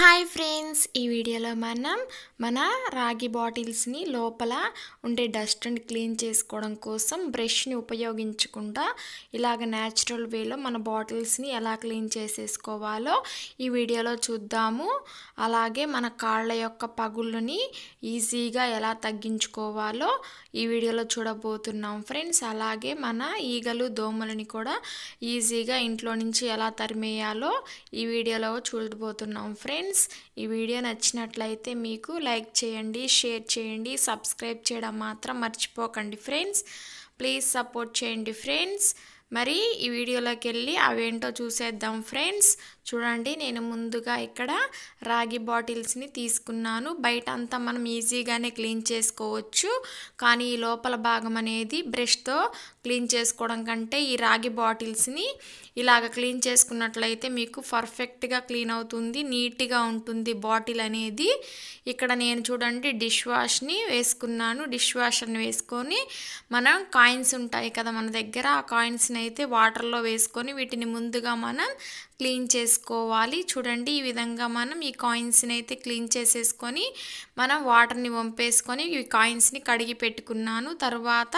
hi friends ఈ వీడియోలో మనం మన రాగి బాటిల్స్ని లోపల ఉండే డస్ట్ని క్లీన్ చేసుకోవడం కోసం బ్రష్ని ఉపయోగించకుండా ఇలాగ న్యాచురల్ వేలో మన బాటిల్స్ని ఎలా క్లీన్ చేసేసుకోవాలో ఈ వీడియోలో చూద్దాము అలాగే మన కాళ్ళ యొక్క పగుళ్ళని ఈజీగా ఎలా తగ్గించుకోవాలో ఈ వీడియోలో చూడబోతున్నాం ఫ్రెండ్స్ అలాగే మన ఈగలు దోమలని కూడా ఈజీగా ఇంట్లో నుంచి ఎలా తరిమేయాలో ఈ వీడియోలో చూడబోతున్నాం ఫ్రెండ్స్ ఫ్రెండ్స్ ఈ వీడియో నచ్చినట్లయితే మీకు లైక్ చేయండి షేర్ చేయండి సబ్స్క్రైబ్ చేయడం మాత్రం మర్చిపోకండి ఫ్రెండ్స్ ప్లీజ్ సపోర్ట్ చేయండి ఫ్రెండ్స్ మరి ఈ వీడియోలోకి వెళ్ళి అవేంటో చూసేద్దాం ఫ్రెండ్స్ చూడండి నేను ముందుగా ఇక్కడ రాగి బాటిల్స్ని తీసుకున్నాను బయట అంతా మనం ఈజీగానే క్లీన్ చేసుకోవచ్చు కానీ ఈ లోపల భాగం అనేది బ్రష్తో క్లీన్ చేసుకోవడం కంటే ఈ రాగి బాటిల్స్ని ఇలాగ క్లీన్ చేసుకున్నట్లయితే మీకు పర్ఫెక్ట్గా క్లీన్ అవుతుంది నీట్గా ఉంటుంది బాటిల్ అనేది ఇక్కడ నేను చూడండి డిష్ వాష్ని వేసుకున్నాను డిష్ వాషర్ని వేసుకొని మనం కాయిన్స్ ఉంటాయి కదా మన దగ్గర ఆ కాయిన్స్ని అయితే వాటర్లో వేసుకొని వీటిని ముందుగా మనం క్లీన్ చేసుకోవాలి చూడండి ఈ విధంగా మనం ఈ కాయిన్స్ని అయితే క్లీన్ చేసేసుకొని మనం వాటర్ని వంపేసుకొని ఈ కాయిన్స్ని కడిగి పెట్టుకున్నాను తర్వాత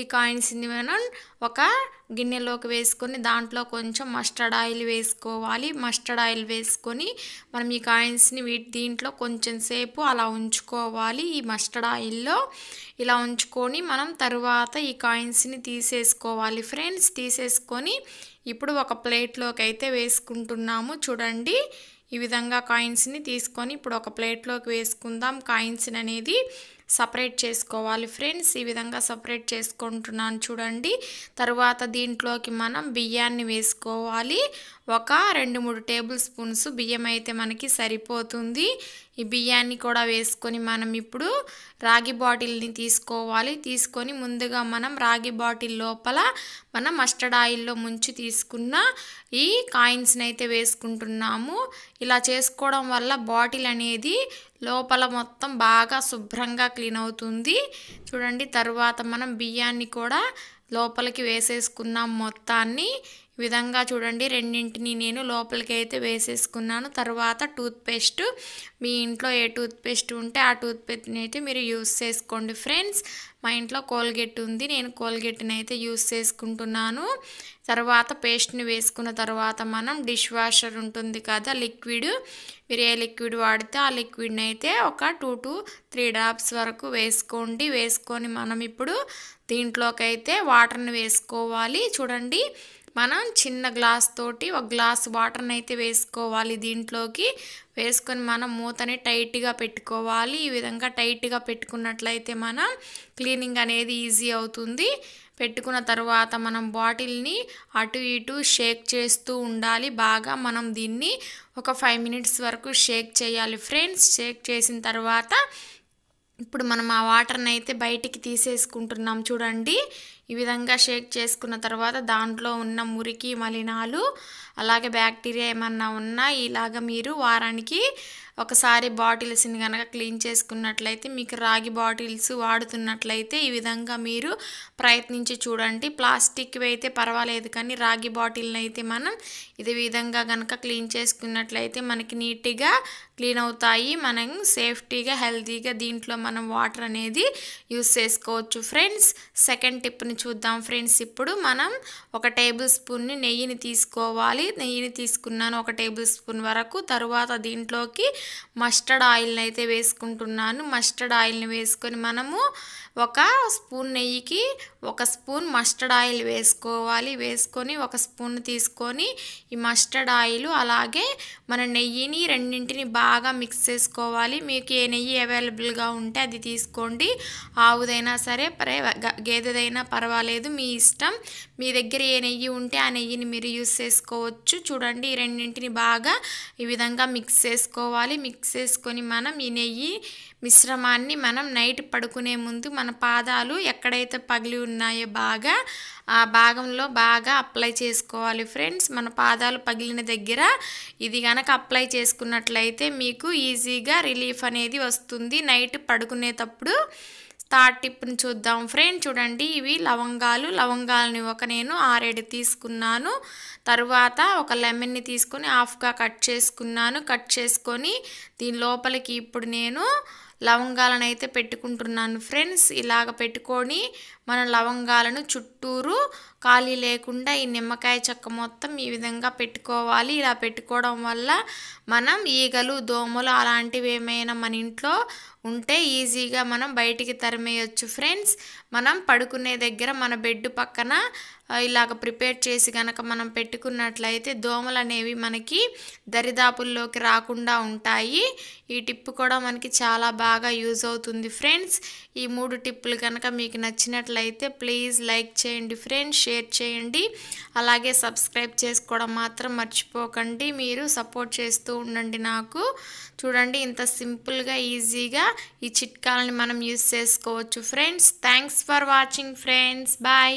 ఈ కాయిన్స్ని మనం ఒక గిన్నెలోకి వేసుకొని దాంట్లో కొంచెం మస్టర్డ్ ఆయిల్ వేసుకోవాలి మస్టర్డ్ ఆయిల్ వేసుకొని మనం ఈ కాయిన్స్ని వీటి దీంట్లో కొంచెం సేపు అలా ఉంచుకోవాలి ఈ మస్టర్డ్ ఆయిల్లో ఇలా ఉంచుకొని మనం తరువాత ఈ కాయిన్స్ని తీసేసుకోవాలి ఫ్రెండ్స్ తీసేసుకొని ఇప్పుడు ఒక ప్లేట్లోకి అయితే వేసుకుంటున్నాము చూడండి ఈ విధంగా కాయిన్స్ని తీసుకొని ఇప్పుడు ఒక ప్లేట్లోకి వేసుకుందాం కాయిన్స్ అనేది సపరేట్ చేసుకోవాలి ఫ్రెండ్స్ ఈ విధంగా సపరేట్ చేసుకుంటున్నాను చూడండి తర్వాత దీంట్లోకి మనం బియ్యాన్ని వేసుకోవాలి ఒక రెండు మూడు టేబుల్ స్పూన్స్ బియ్యం అయితే మనకి సరిపోతుంది ఈ బియ్యాన్ని కూడా వేసుకొని మనం ఇప్పుడు రాగి బాటిల్ని తీసుకోవాలి తీసుకొని ముందుగా మనం రాగి బాటిల్ లోపల మనం మస్టర్డ్ ఆయిల్లో ముంచి తీసుకున్న ఈ కాయిన్స్ని అయితే వేసుకుంటున్నాము ఇలా చేసుకోవడం వల్ల బాటిల్ అనేది లోపల మొత్తం బాగా శుభ్రంగా క్లీన్ అవుతుంది చూడండి తర్వాత మనం బియ్యాన్ని కూడా లోపలికి వేసేసుకున్నాం మొత్తాన్ని ఈ విధంగా చూడండి రెండింటిని నేను లోపలికి అయితే వేసేసుకున్నాను తర్వాత టూత్పేస్ట్ మీ ఇంట్లో ఏ టూత్పేస్ట్ ఉంటే ఆ టూత్పేస్ట్ని అయితే మీరు యూస్ చేసుకోండి ఫ్రెండ్స్ మా ఇంట్లో కోల్గెట్ ఉంది నేను కోల్గెట్ని అయితే యూస్ చేసుకుంటున్నాను తర్వాత పేస్ట్ని వేసుకున్న తర్వాత మనం డిష్ వాషర్ ఉంటుంది కదా లిక్విడ్ మీరు ఏ లిక్విడ్ వాడితే ఆ లిక్విడ్ని అయితే ఒక టూ టు త్రీ డ్రాప్స్ వరకు వేసుకోండి వేసుకొని మనం ఇప్పుడు దీంట్లోకి అయితే వాటర్ని వేసుకోవాలి చూడండి మనం చిన్న గ్లాస్ తోటి ఒక గ్లాస్ వాటర్ని అయితే వేసుకోవాలి దీంట్లోకి వేసుకొని మనం మూతని టైట్గా పెట్టుకోవాలి ఈ విధంగా టైట్గా పెట్టుకున్నట్లయితే మనం క్లీనింగ్ అనేది ఈజీ అవుతుంది పెట్టుకున్న తర్వాత మనం బాటిల్ని అటు ఇటు షేక్ చేస్తూ ఉండాలి బాగా మనం దీన్ని ఒక ఫైవ్ మినిట్స్ వరకు షేక్ చేయాలి ఫ్రెండ్స్ షేక్ చేసిన తర్వాత ఇప్పుడు మనం ఆ వాటర్ని అయితే బయటికి తీసేసుకుంటున్నాం చూడండి ఈ విధంగా షేక్ చేసుకున్న తర్వాత దాంట్లో ఉన్న మురికి మలినాలు అలాగే బ్యాక్టీరియా ఏమన్నా ఉన్నా ఇలాగ మీరు వారానికి ఒకసారి బాటిల్స్ని కనుక క్లీన్ చేసుకున్నట్లయితే మీకు రాగి బాటిల్స్ వాడుతున్నట్లయితే ఈ విధంగా మీరు ప్రయత్నించి చూడండి ప్లాస్టిక్వి అయితే పర్వాలేదు కానీ రాగి బాటిల్ని అయితే మనం ఇది విధంగా కనుక క్లీన్ చేసుకున్నట్లయితే మనకి నీట్గా క్లీన్ అవుతాయి మనం సేఫ్టీగా హెల్తీగా దీంట్లో మనం వాటర్ అనేది యూస్ చేసుకోవచ్చు ఫ్రెండ్స్ సెకండ్ టిప్ని వీటిని చూద్దాం ఫ్రెండ్స్ ఇప్పుడు మనం ఒక టేబుల్ స్పూన్ని నెయ్యిని తీసుకోవాలి నెయ్యిని తీసుకున్నాను ఒక టేబుల్ స్పూన్ వరకు తరువాత దీంట్లోకి మస్టర్డ్ ఆయిల్ని అయితే వేసుకుంటున్నాను మస్టర్డ్ ఆయిల్ని వేసుకొని మనము ఒక స్పూన్ నెయ్యికి ఒక స్పూన్ మస్టర్డ్ ఆయిల్ వేసుకోవాలి వేసుకొని ఒక స్పూన్ తీసుకొని ఈ మస్టర్డ్ ఆయిల్ అలాగే మన నెయ్యిని రెండింటిని బాగా మిక్స్ చేసుకోవాలి మీకు ఏ నెయ్యి అవైలబుల్గా ఉంటే అది తీసుకోండి ఆవుదైనా సరే పరే గేదెదైనా పర్వాలేదు మీ ఇష్టం మీ దగ్గర ఏ నెయ్యి ఉంటే ఆ నెయ్యిని మీరు యూస్ చేసుకోవచ్చు చూడండి ఈ రెండింటిని బాగా ఈ విధంగా మిక్స్ చేసుకోవాలి మిక్స్ చేసుకొని మనం ఈ నెయ్యి మిశ్రమాన్ని మనం నైట్ పడుకునే ముందు మన పాదాలు ఎక్కడైతే పగిలి ఉన్నాయో బాగా ఆ భాగంలో బాగా అప్లై చేసుకోవాలి ఫ్రెండ్స్ మన పాదాలు పగిలిన దగ్గర ఇది కనుక అప్లై చేసుకున్నట్లయితే మీకు ఈజీగా రిలీఫ్ అనేది వస్తుంది నైట్ పడుకునేటప్పుడు థర్డ్ టిప్ని చూద్దాం ఫ్రెండ్ చూడండి ఇవి లవంగాలు లవంగాలని ఒక నేను ఆరేడు తీసుకున్నాను తరువాత ఒక లెమన్ని తీసుకొని హాఫ్గా కట్ చేసుకున్నాను కట్ చేసుకొని దీని లోపలికి ఇప్పుడు నేను లవంగాలను అయితే పెట్టుకుంటున్నాను ఫ్రెండ్స్ ఇలాగ పెట్టుకొని మన లవంగాలను చుట్టూరు ఖాళీ లేకుండా ఈ నిమ్మకాయ చెక్క మొత్తం ఈ విధంగా పెట్టుకోవాలి ఇలా పెట్టుకోవడం వల్ల మనం ఈగలు దోమలు అలాంటివి ఏమైనా మన ఇంట్లో ఉంటే ఈజీగా మనం బయటికి తరిమేయచ్చు ఫ్రెండ్స్ మనం పడుకునే దగ్గర మన బెడ్ పక్కన ఇలాగ ప్రిపేర్ చేసి కనుక మనం పెట్టుకున్నట్లయితే దోమలు అనేవి మనకి దరిదాపుల్లోకి రాకుండా ఉంటాయి ఈ టిప్పు కూడా మనకి చాలా బాగా యూజ్ అవుతుంది ఫ్రెండ్స్ ఈ మూడు టిప్పులు కనుక మీకు నచ్చినట్లు నచ్చినట్లయితే ప్లీజ్ లైక్ చేయండి ఫ్రెండ్స్ షేర్ చేయండి అలాగే సబ్స్క్రైబ్ చేసుకోవడం మాత్రం మర్చిపోకండి మీరు సపోర్ట్ చేస్తూ ఉండండి నాకు చూడండి ఇంత సింపుల్గా ఈజీగా ఈ చిట్కాలని మనం యూస్ చేసుకోవచ్చు friends thanks for watching friends bye